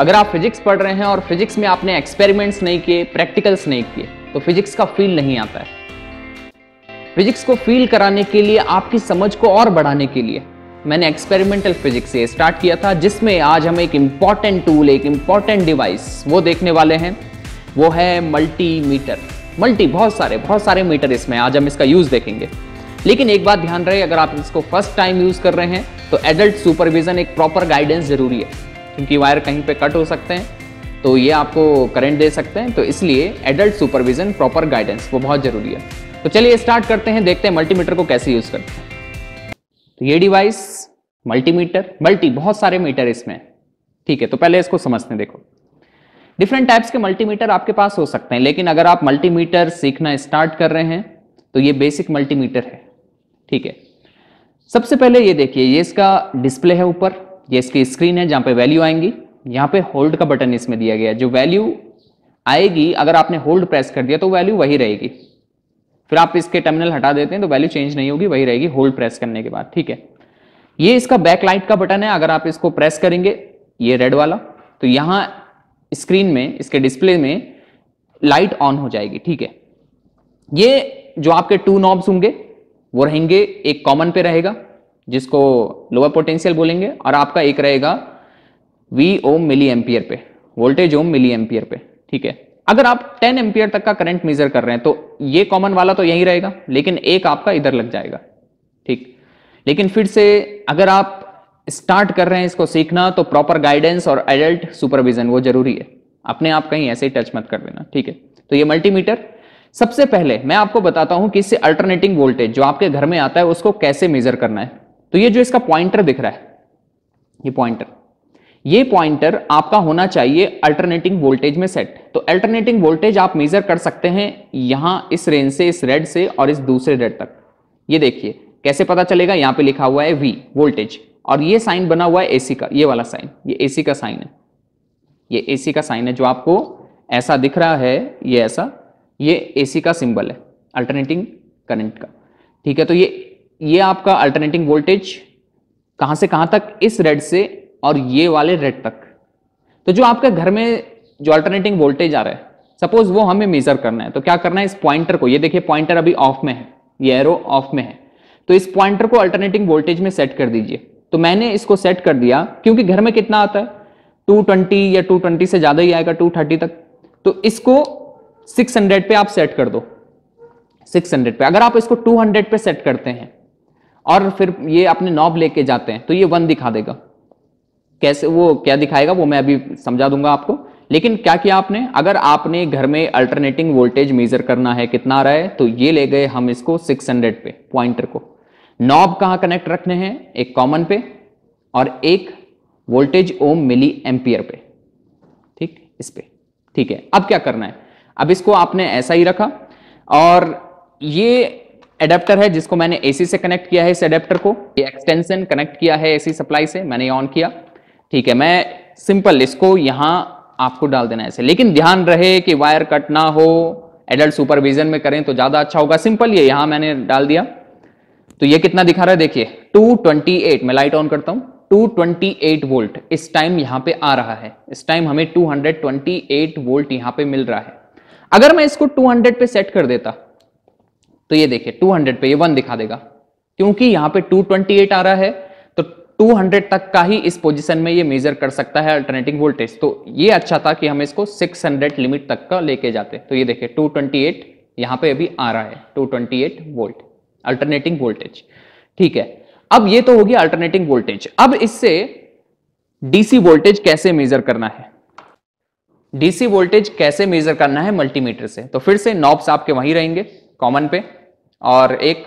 अगर आप फिजिक्स पढ़ रहे हैं और फिजिक्स में आपने एक्सपेरिमेंट्स नहीं किए प्रैक्टिकल्स नहीं किए तो फिजिक्स का फील नहीं आता है फिजिक्स को फील कराने के लिए आपकी समझ को और बढ़ाने के लिए मैंने एक्सपेरिमेंटल फिजिक्स से स्टार्ट किया था जिसमें आज हम एक इम्पॉर्टेंट टूल एक इम्पॉर्टेंट डिवाइस वो देखने वाले हैं वो है मल्टीमीटर मल्टी बहुत सारे बहुत सारे मीटर इसमें आज हम इसका यूज़ देखेंगे लेकिन एक बात ध्यान रहे अगर आप इसको फर्स्ट टाइम यूज़ कर रहे हैं तो एडल्ट सुपरविजन एक प्रॉपर गाइडेंस ज़रूरी है क्योंकि वायर कहीं पे कट हो सकते हैं तो ये आपको करंट दे सकते हैं तो इसलिए एडल्ट सुपरविजन प्रॉपर गाइडेंस वो बहुत ज़रूरी है तो चलिए स्टार्ट करते हैं देखते हैं मल्टीमीटर को कैसे यूज़ करते हैं तो ये डिवाइस मल्टीमीटर मल्टी बहुत सारे मीटर इसमें ठीक है तो पहले इसको समझते हैं देखो डिफरेंट टाइप्स के मल्टीमीटर आपके पास हो सकते हैं लेकिन अगर आप मल्टीमीटर सीखना स्टार्ट कर रहे हैं तो ये बेसिक मल्टीमीटर है ठीक है सबसे पहले ये देखिए ये इसका डिस्प्ले है ऊपर ये इसकी स्क्रीन है जहां पे वैल्यू आएंगी यहां पे होल्ड का बटन इसमें दिया गया है जो वैल्यू आएगी अगर आपने होल्ड प्रेस कर दिया तो वैल्यू वही रहेगी फिर आप इसके टर्मिनल हटा देते हैं तो वैल्यू चेंज नहीं होगी वही रहेगी होल्ड प्रेस करने के बाद ठीक है ये इसका बैकलाइट का बटन है अगर आप इसको प्रेस करेंगे ये रेड वाला तो यहाँ स्क्रीन में इसके डिस्प्ले में लाइट ऑन हो जाएगी ठीक है ये जो आपके टू नॉब्स होंगे वो रहेंगे एक कॉमन पे रहेगा जिसको लोअर पोटेंशियल बोलेंगे और आपका एक रहेगा वी ओम मिली एम्पियर पे वोल्टेज ओम मिली एम्पियर पे ठीक है अगर आप 10 एम्पियर तक का करंट मेजर कर रहे हैं तो ये कॉमन वाला तो यही रहेगा लेकिन एक आपका इधर लग जाएगा ठीक लेकिन फिर से अगर आप स्टार्ट कर रहे हैं इसको सीखना तो प्रॉपर गाइडेंस और एडल्ट सुपरविजन वो जरूरी है अपने आप कहीं ऐसे ही टच मत कर देना ठीक है तो ये मल्टीमीटर सबसे पहले मैं आपको बताता हूं कि इससे अल्टरनेटिंग वोल्टेज जो आपके घर में आता है उसको कैसे मेजर करना है तो ये जो इसका पॉइंटर दिख रहा है ये पॉइंटर ये पॉइंटर आपका होना चाहिए अल्टरनेटिंग वोल्टेज में सेट तो अल्टरनेटिंग वोल्टेज आप मेजर कर सकते हैं यहां इस रेंज से इस रेड से और इस दूसरे रेड तक ये देखिए कैसे पता चलेगा यहां पे लिखा हुआ है वी वोल्टेज और ये साइन बना हुआ है एसी का ये वाला साइन ये एसी का साइन है ये एसी का साइन है जो आपको ऐसा दिख रहा है ये ऐसा ये एसी का सिंबल है अल्टरनेटिंग करंट का ठीक है तो ये ये आपका अल्टरनेटिंग वोल्टेज कहां से कहां तक इस रेड से और ये वाले रेड तक तो जो आपके घर में जो अल्टरनेटिंग वोल्टेज आ रहा है सपोज वो हमें मेजर करना है तो क्या करना है इस पॉइंटर को ये देखिए पॉइंटर अभी ऑफ में है ये एरो ऑफ में है तो इस पॉइंटर को अल्टरनेटिंग वोल्टेज में सेट कर दीजिए तो मैंने इसको सेट कर दिया क्योंकि घर में कितना आता है 220 या 220 से ज्यादा ही आएगा 230 तक तो इसको 600 पे आप सेट कर दो 600 पे अगर आप इसको 200 पे सेट करते हैं और फिर ये अपने नॉब लेके जाते हैं तो ये वन दिखा देगा कैसे वो क्या दिखाएगा वो मैं अभी समझा दूंगा आपको लेकिन क्या किया आपने अगर आपने घर में अल्टरनेटिंग वोल्टेज मेजर करना है कितना आ रहा है तो ये ले गए हम इसको 600 पे पॉइंटर को नॉब कहाँ कनेक्ट रखने हैं एक कॉमन पे और एक वोल्टेज ओम मिली एम्पियर पे ठीक इस पे ठीक है अब क्या करना है अब इसको आपने ऐसा ही रखा और ये एडेप्टर है जिसको मैंने एसी से कनेक्ट किया है इस एडेप्टर को ये एक्सटेंशन कनेक्ट किया है एसी सप्लाई से मैंने ऑन किया ठीक है मैं सिंपल इसको यहाँ आपको डाल देना ऐसे लेकिन ध्यान रहे कि वायर कट ना हो एडल्ट सुपरविजन में करें तो ज़्यादा अच्छा होगा सिंपल ये यहां मैंने डाल दिया तो ये कितना दिखा रहा है देखिए 228 मैं लाइट ऑन करता हूं 228 वोल्ट इस टाइम यहां पे आ रहा है इस टाइम हमें 228 वोल्ट यहां पे मिल रहा है अगर मैं इसको 200 पे सेट कर देता तो ये देखिए 200 पे ये वन दिखा देगा क्योंकि यहां पे 228 आ रहा है तो 200 तक का ही इस पोजीशन में ये मेजर कर सकता है अल्टरनेटिंग वोल्टेज तो ये अच्छा था कि हम इसको 600 लिमिट तक का लेके जाते तो ये देखिए 228 यहां पर अभी आ रहा है 228 वोल्ट अल्टरनेटिंग वोल्टेज ठीक है अब ये तो होगी अल्टरनेटिंग वोल्टेज अब इससे डीसी वोल्टेज कैसे मेजर करना है डीसी वोल्टेज कैसे मेजर करना है मल्टीमीटर से तो फिर से नॉब्स आपके वहीं रहेंगे कॉमन पे और एक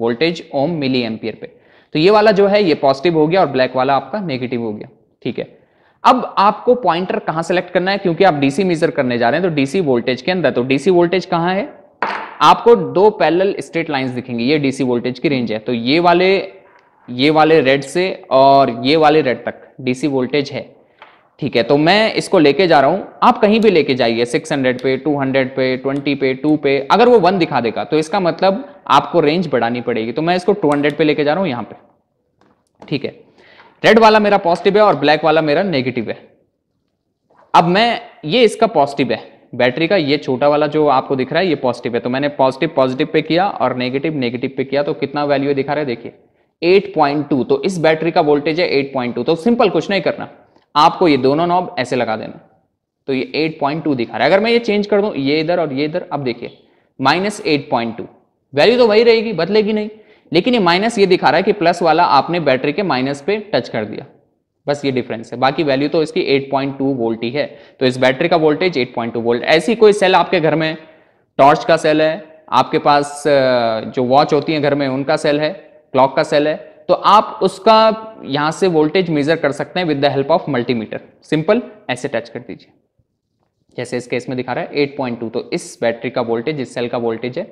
वोल्टेज ओम मिली एम्पियर पे तो ये वाला जो है ये पॉजिटिव हो गया और ब्लैक वाला आपका नेगेटिव हो गया ठीक है अब आपको पॉइंटर कहां सेलेक्ट करना है क्योंकि आप डीसी मेजर करने जा रहे हैं तो डीसी वोल्टेज के अंदर तो डीसी वोल्टेज कहां है आपको दो पैरेलल स्ट्रेट लाइंस दिखेंगे ये डीसी वोल्टेज की रेंज है तो ये वाले ये वाले रेड से और ये वाले रेड तक डीसी वोल्टेज है ठीक है तो मैं इसको लेके जा रहा हूं आप कहीं भी लेके जाइए 600 पे 200 पे 20 पे 2 पे अगर वो वन दिखा देगा तो इसका मतलब आपको रेंज बढ़ानी पड़ेगी तो मैं इसको 200 पे लेके जा रहा हूं यहां पे ठीक है रेड वाला मेरा पॉजिटिव है और ब्लैक वाला मेरा नेगेटिव है अब मैं ये इसका पॉजिटिव है बैटरी का ये छोटा वाला जो आपको दिख रहा है ये पॉजिटिव है तो मैंने पॉजिटिव पॉजिटिव पे किया और नेगेटिव नेगेटिव पे किया तो कितना वैल्यू दिखा रहा है देखिए 8.2 तो इस बैटरी का वोल्टेज है 8.2 तो सिंपल कुछ नहीं करना आपको ये दोनों नॉब ऐसे लगा देना तो ये 8.2 दिखा रहा है अगर मैं ये चेंज कर दूं ये इधर और ये इधर अब देखिए माइनस एट वैल्यू तो वही रहेगी बदलेगी नहीं लेकिन ये माइनस ये दिखा रहा है कि प्लस वाला आपने बैटरी के माइनस पे टच कर दिया बस ये डिफरेंस है बाकी वैल्यू तो इसकी 8.2 वोल्ट ही है तो इस बैटरी का वोल्टेज 8.2 वोल्ट ऐसी कोई सेल आपके घर में टॉर्च का सेल है आपके पास जो वॉच होती है घर में उनका सेल है क्लॉक का सेल है तो आप उसका यहां से वोल्टेज मेजर कर सकते हैं with the help of multimeter simple ऐसे टच कर दीजिए जैसे इस केस में दिखा रहा है 8.2 तो इस बैटरी का वोल्टेज इस सेल का वोल्टेज है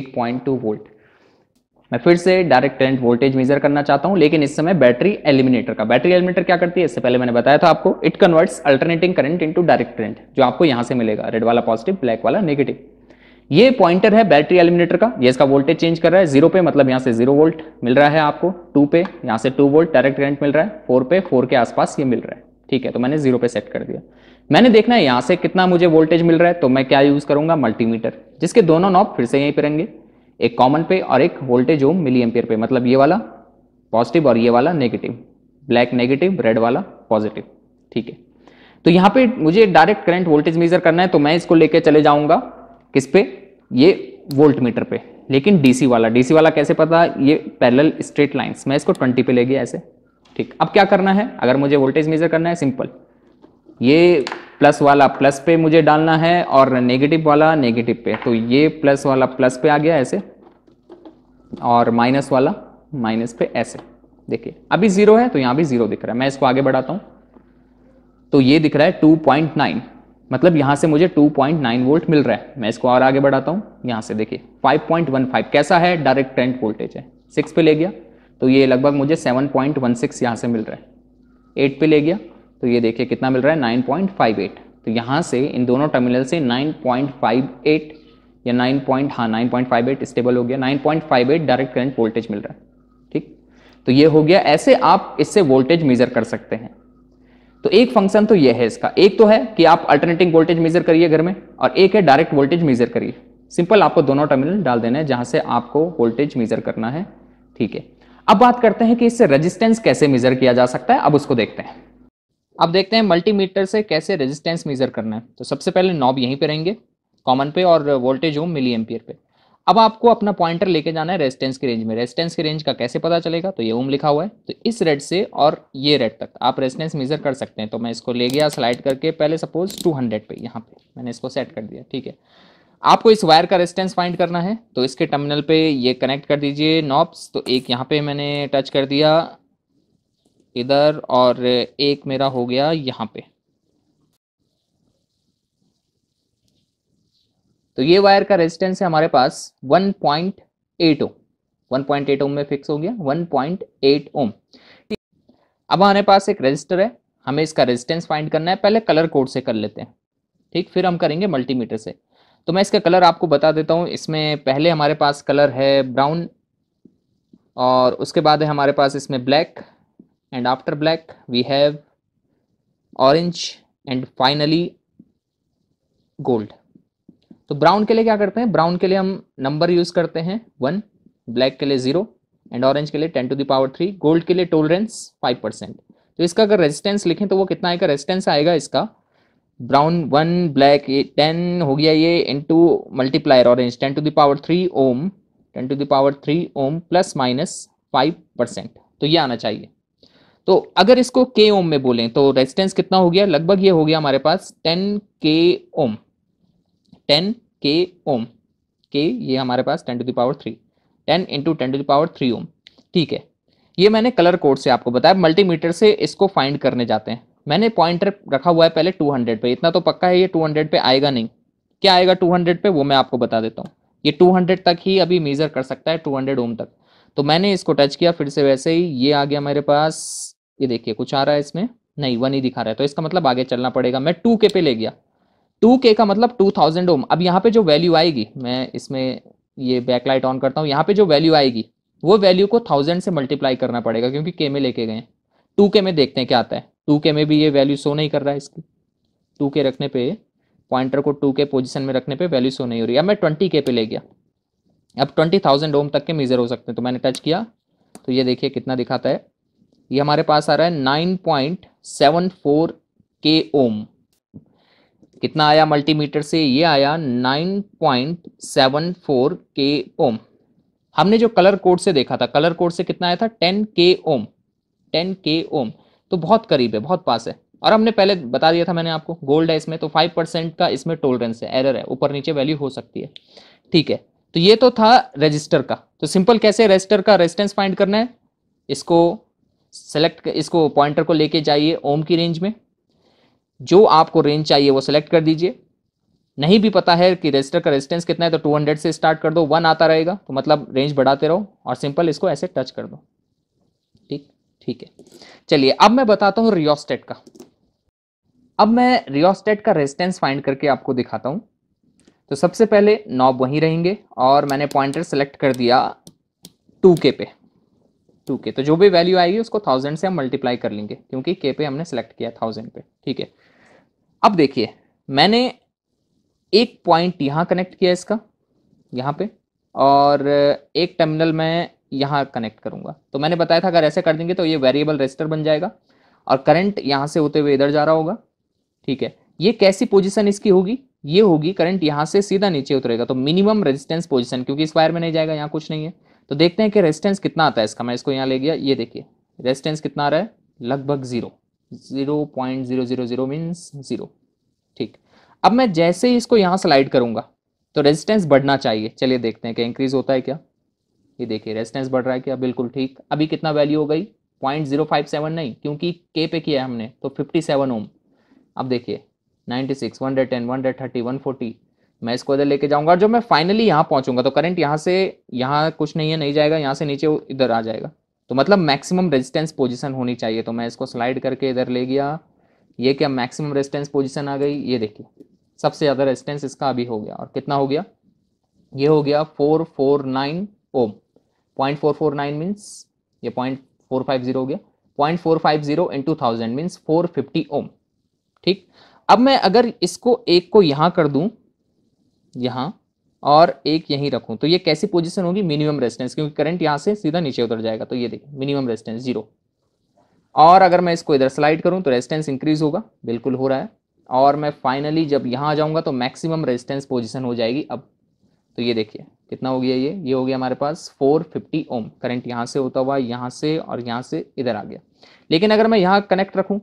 8.2 वोल्ट मैं फिर से डायरेक्ट करंट वोल्टेज मेजर करना चाहता हूं लेकिन इस समय बैटरी एलिमिनेटर का बैटरी एलिमिनेटर क्या करती है इससे पहले मैंने बताया था आपको it converts alternating current into direct current जो आपको यहां से मिलेगा रेड वाला पॉजिटिव ब्लैक वाला नेगेटिव ये पॉइंटर है बैटरी एलिमिनेटर का ये इसका वोल्टेज चेंज कर रहा है जीरो पे मतलब यहाँ से जीरो वोल्ट मिल रहा है आपको टू पे यहाँ से टू वोल्ट डायरेक्ट करंट मिल रहा है फोर पे फोर के आसपास ये मिल रहा है ठीक है तो मैंने जीरो पे सेट कर दिया मैंने देखना है यहाँ से कितना मुझे वोल्टेज मिल रहा है तो मैं क्या यूज करूंगा मल्टीमीटर जिसके दोनों नॉब फिर से यहीं पर रहेंगे एक कॉमन पे और एक वोल्टेज ओम मिली एम्पियर पे मतलब ये वाला पॉजिटिव और ये वाला नेगेटिव ब्लैक नेगेटिव रेड वाला पॉजिटिव ठीक है तो यहाँ पे मुझे डायरेक्ट करंट वोल्टेज मेजर करना है तो मैं इसको लेके चले जाऊंगा किस पे ये वोल्ट मीटर पे लेकिन डीसी वाला डीसी वाला कैसे पता ये पैरेलल स्ट्रेट लाइंस मैं इसको 20 पे ले गया ऐसे ठीक अब क्या करना है अगर मुझे वोल्टेज मेजर करना है सिंपल ये प्लस वाला प्लस पे मुझे डालना है और नेगेटिव वाला नेगेटिव पे तो ये प्लस वाला प्लस पे आ गया ऐसे और माइनस वाला माइनस पे ऐसे देखिए अभी जीरो है तो यहां भी जीरो दिख रहा है मैं इसको आगे बढ़ाता हूं तो ये दिख रहा है 2.9 मतलब यहाँ से मुझे 2.9 वोल्ट मिल रहा है मैं इसको और आगे बढ़ाता हूँ यहाँ से देखिए 5.15 कैसा है डायरेक्ट करंट वोल्टेज है सिक्स पे ले गया तो ये लगभग मुझे 7.16 पॉइंट यहाँ से मिल रहा है एट पे ले गया तो ये देखिए कितना मिल रहा है 9.58 तो यहाँ से इन दोनों टर्मिनल से 9.58 या नाइन पॉइंट हाँ एट स्टेबल हो गया एट डायरेक्ट करंट वोल्टेज मिल रहा है ठीक तो ये हो गया ऐसे आप इससे वोल्टेज मेजर कर सकते हैं तो एक फंक्शन तो यह है इसका एक तो है कि आप अल्टरनेटिंग वोल्टेज मेजर करिए घर में और एक है डायरेक्ट वोल्टेज मेजर करिए सिंपल आपको दोनों टर्मिनल डाल देना है जहां से आपको वोल्टेज मेजर करना है ठीक है अब बात करते हैं कि इससे रेजिस्टेंस कैसे मेजर किया जा सकता है अब उसको देखते हैं अब देखते हैं मल्टीमीटर से कैसे रेजिस्टेंस मेजर करना है तो सबसे पहले नॉब यहीं पे रहेंगे कॉमन पे और वोल्टेज होम मिली एम्पियर पे अब आपको अपना पॉइंटर लेके जाना है रेजिस्टेंस की रेंज में रेजिस्टेंस की रेंज का कैसे पता चलेगा तो ये ओम लिखा हुआ है तो इस रेड से और ये रेड तक आप रेजिस्टेंस मेजर कर सकते हैं तो मैं इसको ले गया स्लाइड करके पहले सपोज टू हंड्रेड पे यहाँ पे मैंने इसको सेट कर दिया ठीक है आपको इस वायर का रेजिस्टेंस फाइंड करना है तो इसके टर्मिनल पे ये कनेक्ट कर दीजिए नॉब्स तो एक यहाँ पर मैंने टच कर दिया इधर और एक मेरा हो गया यहाँ पे तो ये वायर का रेजिस्टेंस है हमारे पास 1.8 point eight ohm one ohm में फिक्स हो गया 1.8 ओम अब हमारे पास एक रजिस्टर है हमें इसका रेजिस्टेंस फाइंड करना है पहले कलर कोड से कर लेते हैं ठीक फिर हम करेंगे मल्टीमीटर से तो मैं इसका कलर आपको बता देता हूँ इसमें पहले हमारे पास कलर है ब्राउन और उसके बाद है हमारे पास इसमें black and after black we have orange and finally gold तो ब्राउन के लिए क्या करते हैं ब्राउन के लिए हम नंबर यूज करते हैं वन ब्लैक के लिए जीरो एंड ऑरेंज के लिए ten to the power three gold के लिए टोलरेंस फाइव परसेंट तो इसका अगर रेजिस्टेंस लिखें तो वो कितना आएगा रेजिस्टेंस आएगा इसका ब्राउन वन ब्लैक ये टेन हो गया ये into multiplier orange ten to the power three ohm ten to the power three ohm plus minus five percent तो ये आना चाहिए तो अगर इसको के ओम में बोलें तो रेजिस्टेंस कितना हो गया लगभग ये हो गया हमारे पास टेन के ओम टेन के ओम के ये हमारे पास ten to the power three ten into ten to the power three ohm ठीक है ये मैंने कलर कोड से आपको बताया मल्टीमीटर से इसको फाइंड करने जाते हैं मैंने पॉइंटर रखा हुआ है पहले 200 पे इतना तो पक्का है ये 200 पे आएगा नहीं क्या आएगा 200 पे वो मैं आपको बता देता हूँ ये 200 तक ही अभी मेजर कर सकता है 200 ओम तक तो मैंने इसको टच किया फिर से वैसे ही ये आ गया मेरे पास ये देखिए कुछ आ रहा है इसमें नहीं वन ही दिखा रहा है तो इसका मतलब आगे चलना पड़ेगा मैं टू के पे ले गया टू के का मतलब टू थाउजेंड ओम अब यहाँ पे जो वैल्यू आएगी मैं इसमें ये बैकलाइट ऑन करता हूँ यहाँ पे जो वैल्यू आएगी वो वैल्यू को थाउजेंड से मल्टीप्लाई करना पड़ेगा क्योंकि के में लेके गए टू के में देखते हैं क्या आता है टू के में भी ये वैल्यू शो नहीं कर रहा है इसकी टू के रखने पे पॉइंटर को टू के पोजिशन में रखने पे वैल्यू शो नहीं हो रही अब मैं ट्वेंटी के पे ले गया अब ट्वेंटी थाउजेंड ओम तक के मेज़र हो सकते हैं तो मैंने टच किया तो ये देखिए कितना दिखाता है ये हमारे पास आ रहा है नाइन पॉइंट सेवन फोर के ओम कितना आया मल्टीमीटर से ये आया 9.74 के ओम हमने जो कलर कोड से देखा था कलर कोड से कितना आया था 10 के ओम 10 के ओम तो बहुत करीब है बहुत पास है और हमने पहले बता दिया था मैंने आपको गोल्ड है इसमें तो फाइव परसेंट का इसमें टोलरेंस है एरर है ऊपर नीचे वैल्यू हो सकती है ठीक है तो ये तो था रजिस्टर का तो सिंपल कैसे रजिस्टर का रेजिस्टेंस फाइंड करना है इसको सेलेक्ट इसको पॉइंटर को लेके जाइए ओम की रेंज में जो आपको रेंज चाहिए वो सिलेक्ट कर दीजिए नहीं भी पता है कि रजिस्टर का रेजिस्टेंस कितना है तो 200 से स्टार्ट कर दो वन आता रहेगा तो मतलब रेंज बढ़ाते रहो और सिंपल इसको ऐसे टच कर दो ठीक ठीक है चलिए अब मैं बताता हूँ रियोस्टेट का अब मैं रियोस्टेट का रेजिस्टेंस फाइंड करके आपको दिखाता हूँ तो सबसे पहले नॉब वहीं रहेंगे और मैंने पॉइंटर सेलेक्ट कर दिया टू के पे टू के तो जो भी वैल्यू आएगी उसको थाउजेंड से हम मल्टीप्लाई कर लेंगे क्योंकि के पे हमने सेलेक्ट किया थाउजेंड पे ठीक है अब देखिए मैंने एक पॉइंट यहाँ कनेक्ट किया इसका यहाँ पे और एक टर्मिनल मैं यहाँ कनेक्ट करूँगा तो मैंने बताया था अगर ऐसे कर देंगे तो ये वेरिएबल रजिस्टर बन जाएगा और करंट यहाँ से होते हुए इधर जा रहा होगा ठीक है ये कैसी पोजीशन इसकी होगी ये होगी करंट यहाँ से सीधा नीचे उतरेगा तो मिनिमम रेजिस्टेंस पोजिशन क्योंकि इस वायर में नहीं जाएगा यहाँ कुछ नहीं है तो देखते हैं कि रेजिस्टेंस कितना आता है इसका मैं इसको यहाँ ले गया ये देखिए रेजिस्टेंस कितना आ रहा है लगभग zero zero point zero zero zero means zero ठीक अब मैं जैसे ही इसको यहाँ स्लाइड करूँगा तो रेजिस्टेंस बढ़ना चाहिए चलिए देखते हैं कि इंक्रीज होता है क्या ये देखिए रेजिस्टेंस बढ़ रहा है क्या बिल्कुल ठीक अभी कितना वैल्यू हो गई पॉइंट जीरो फाइव सेवन नहीं क्योंकि के पे किया है हमने तो फिफ्टी सेवन ओम अब देखिए ninety six one hundred ten one hundred thirty one forty मैं इसको इधर लेके जाऊंगा और जब मैं फाइनली यहाँ पहुँचूंगा तो करंट यहाँ से यहाँ कुछ नहीं है नहीं जाएगा यहाँ से नीचे इधर आ जाएगा तो मतलब मैक्सिमम रेजिस्टेंस पोजीशन होनी चाहिए तो मैं इसको स्लाइड करके इधर ले गया ये क्या मैक्सिमम रेजिस्टेंस पोजीशन आ गई ये देखिए सबसे ज़्यादा रेजिस्टेंस इसका अभी हो गया और कितना हो गया ये हो गया four four nine ohm point four four nine means ये पॉइंट फोर फाइव जीरो हो गया point four five zero into thousand means four fifty ohm ठीक अब मैं अगर इसको एक को यहाँ कर दूँ यहाँ और एक यहीं रखूं तो ये कैसी पोजीशन होगी मिनिमम रेजिस्टेंस क्योंकि करंट यहाँ से सीधा नीचे उतर जाएगा तो ये देखिए मिनिमम रेजिस्टेंस जीरो और अगर मैं इसको इधर स्लाइड करूँ तो रेजिस्टेंस इंक्रीज होगा बिल्कुल हो रहा है और मैं फाइनली जब यहां आ जाऊँगा तो मैक्सिमम रेजिस्टेंस पोजिशन हो जाएगी अब तो ये देखिए कितना हो गया ये ये हो गया हमारे पास फिफ्टी ओम करंट यहाँ से होता हुआ यहाँ से और यहाँ से इधर आ गया लेकिन अगर मैं यहाँ कनेक्ट रखूँ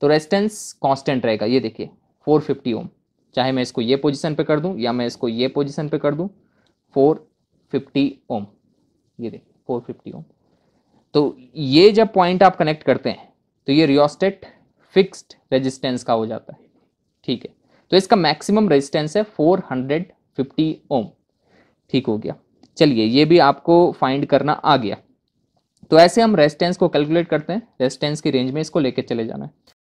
तो रेजिस्टेंस कॉन्स्टेंट रहेगा ये देखिए फिफ्टी ओम चाहे मैं इसको ये पोजीशन पे कर दूं या मैं इसको ये पोजीशन पे कर दूं 450 ओम ये देख 450 ओम तो ये जब पॉइंट आप कनेक्ट करते हैं तो ये रियोस्टेट फिक्स्ड रेजिस्टेंस का हो जाता है ठीक है तो इसका मैक्सिमम रेजिस्टेंस है 450 ओम ठीक हो गया चलिए ये भी आपको फाइंड करना आ गया तो ऐसे हम रेजिस्टेंस को कैलकुलेट करते हैं रेजिस्टेंस की रेंज में इसको लेके चले जाना है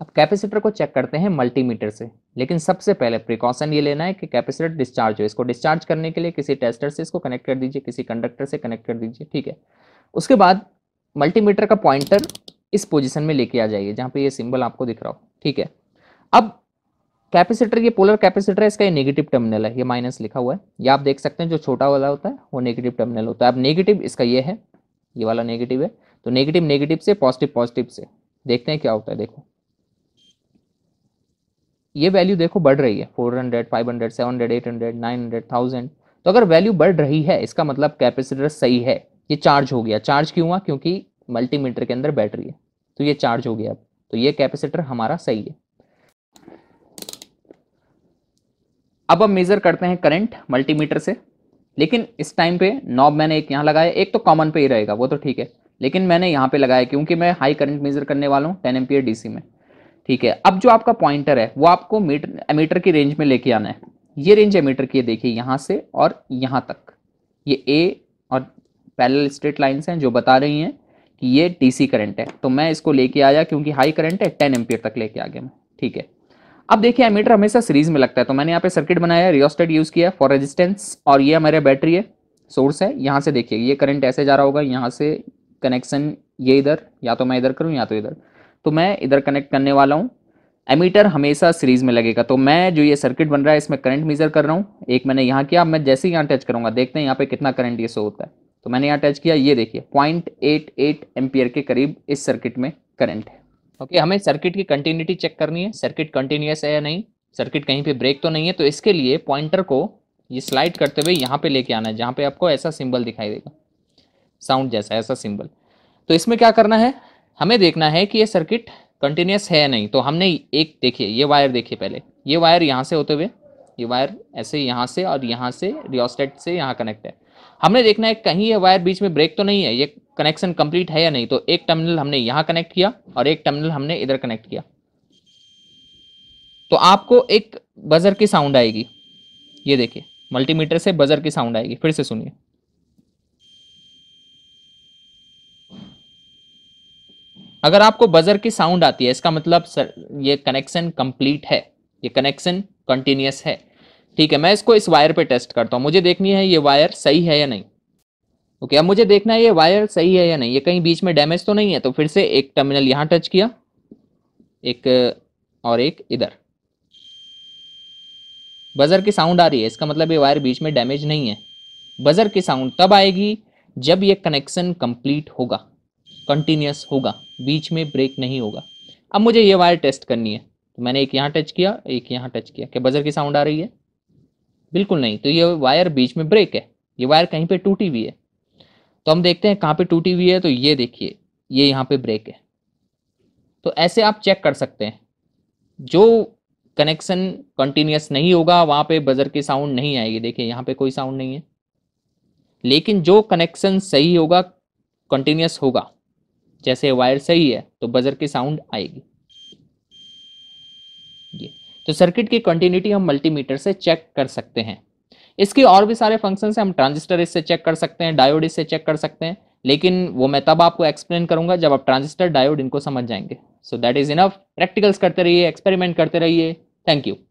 अब कैपेसिटर को चेक करते हैं मल्टीमीटर से लेकिन सबसे पहले प्रिकॉशन ये लेना है कि कैपेसिटर डिस्चार्ज हो इसको डिस्चार्ज करने के लिए किसी टेस्टर से इसको कनेक्ट कर दीजिए किसी कंडक्टर से कनेक्ट कर दीजिए ठीक है उसके बाद मल्टीमीटर का पॉइंटर इस पोजीशन में लेके आ जाइए जहाँ पे ये सिंबल आपको दिख रहा हो ठीक है अब कैपेसिटर ये पोलर कैपेसिटर है इसका ये नेगेटिव टर्मिनल है ये माइनस लिखा हुआ है या आप देख सकते हैं जो छोटा वाला होता है वो नेगेटिव टर्मिनल होता है अब नेगेटिव इसका ये है ये वाला नेगेटिव है तो नेगेटिव नेगेटिव से पॉजिटिव पॉजिटिव से देखते हैं क्या होता है देखो ये वैल्यू देखो बढ़ रही है 400, 500, 700, 800, 900, 1000 तो अगर वैल्यू बढ़ रही है इसका मतलब कैपेसिटर सही है ये चार्ज हो गया चार्ज क्यों हुआ क्योंकि मल्टीमीटर के अंदर बैटरी है तो ये चार्ज हो गया अब तो ये कैपेसिटर हमारा सही है अब हम मेजर करते हैं करंट मल्टीमीटर से लेकिन इस टाइम पे नॉब मैंने एक यहाँ लगाया एक तो कॉमन पे ही रहेगा वो तो ठीक है लेकिन मैंने यहाँ पे लगाया क्योंकि मैं हाई करंट मेजर करने वाला हूँ टेन एम डीसी में ठीक है अब जो आपका पॉइंटर है वो आपको मीटर एमीटर की रेंज में लेके आना है ये रेंज एमीटर की देखिए यहाँ से और यहाँ तक ये ए और पैरेलल स्ट्रेट लाइंस हैं जो बता रही हैं कि ये डीसी करंट है तो मैं इसको लेके आया क्योंकि हाई करंट है टेन एम्पियर तक लेके आ गया मैं ठीक है अब देखिए एमीटर हमेशा सीरीज में लगता है तो मैंने यहाँ पे सर्किट बनाया है रियोस्टेट यूज़ किया फॉर रेजिस्टेंस और ये हमारे बैटरी है सोर्स है यहाँ से देखिए ये करंट ऐसे जा रहा होगा यहाँ से कनेक्शन ये इधर या तो मैं इधर करूँ या तो इधर तो मैं इधर कनेक्ट करने वाला हूँ एमीटर हमेशा सीरीज में लगेगा तो मैं जो ये सर्किट बन रहा है इसमें करंट मेजर कर रहा हूँ एक मैंने यहाँ किया मैं जैसे ही यहाँ टच करूँगा देखते हैं यहाँ पे कितना करंट ये सो होता है तो मैंने यहाँ टच किया ये देखिए पॉइंट एट एट एम्पियर के करीब इस सर्किट में करंट है ओके okay, हमें सर्किट की कंटिन्यूटी चेक करनी है सर्किट कंटिन्यूस है या नहीं सर्किट कहीं पर ब्रेक तो नहीं है तो इसके लिए पॉइंटर को ये स्लाइड करते हुए यहाँ पे लेके आना है जहाँ पे आपको ऐसा सिंबल दिखाई देगा साउंड जैसा ऐसा सिंबल तो इसमें क्या करना है हमें देखना है कि ये सर्किट कंटिन्यूस है या नहीं तो हमने एक देखिए ये वायर देखिए पहले ये वायर यहाँ से होते हुए ये वायर ऐसे यहाँ से और यहाँ से रियोस्टेट से यहाँ कनेक्ट है हमने देखना है कहीं ये वायर बीच में ब्रेक तो नहीं है ये कनेक्शन कंप्लीट है या नहीं तो एक टर्मिनल हमने यहाँ कनेक्ट किया और एक टर्मिनल हमने इधर कनेक्ट किया तो आपको एक बजर की साउंड आएगी ये देखिए मल्टीमीटर से बजर की साउंड आएगी फिर से सुनिए अगर आपको बजर की साउंड आती है इसका मतलब सर ये कनेक्शन कंप्लीट है ये कनेक्शन कंटिन्यूस है ठीक है मैं इसको इस वायर पे टेस्ट करता हूँ मुझे देखनी है ये वायर सही है या नहीं ओके अब मुझे देखना है ये वायर सही है या नहीं ये कहीं बीच में डैमेज तो नहीं है तो फिर से एक टर्मिनल यहाँ टच किया एक और एक इधर बजर की साउंड आ रही है इसका मतलब ये वायर बीच में डैमेज नहीं है बजर की साउंड तब आएगी जब ये कनेक्शन कंप्लीट होगा कंटिन्यूस होगा बीच में ब्रेक नहीं होगा अब मुझे ये वायर टेस्ट करनी है तो मैंने एक यहाँ टच किया एक यहाँ टच किया क्या बजर की साउंड आ रही है बिल्कुल नहीं तो ये वायर बीच में ब्रेक है ये वायर कहीं पे टूटी हुई है तो हम देखते हैं कहाँ पे टूटी हुई है तो ये देखिए ये यहाँ पे ब्रेक है तो ऐसे आप चेक कर सकते हैं जो कनेक्शन कंटिन्यूस नहीं होगा वहाँ पे बजर की साउंड नहीं आएगी देखिए यहाँ पे कोई साउंड नहीं है लेकिन जो कनेक्शन सही होगा कंटिन्यूस होगा जैसे वायर सही है तो बजर की साउंड आएगी ये तो सर्किट की कंटिन्यूटी हम मल्टीमीटर से चेक कर सकते हैं इसके और भी सारे फंक्शन हम ट्रांजिस्टर इससे चेक कर सकते हैं डायोड इससे चेक कर सकते हैं लेकिन वो मैं तब आपको एक्सप्लेन करूंगा जब आप ट्रांजिस्टर डायोड इनको समझ जाएंगे so that is enough practicals करते रहिए एक्सपेरिमेंट करते रहिए थैंक यू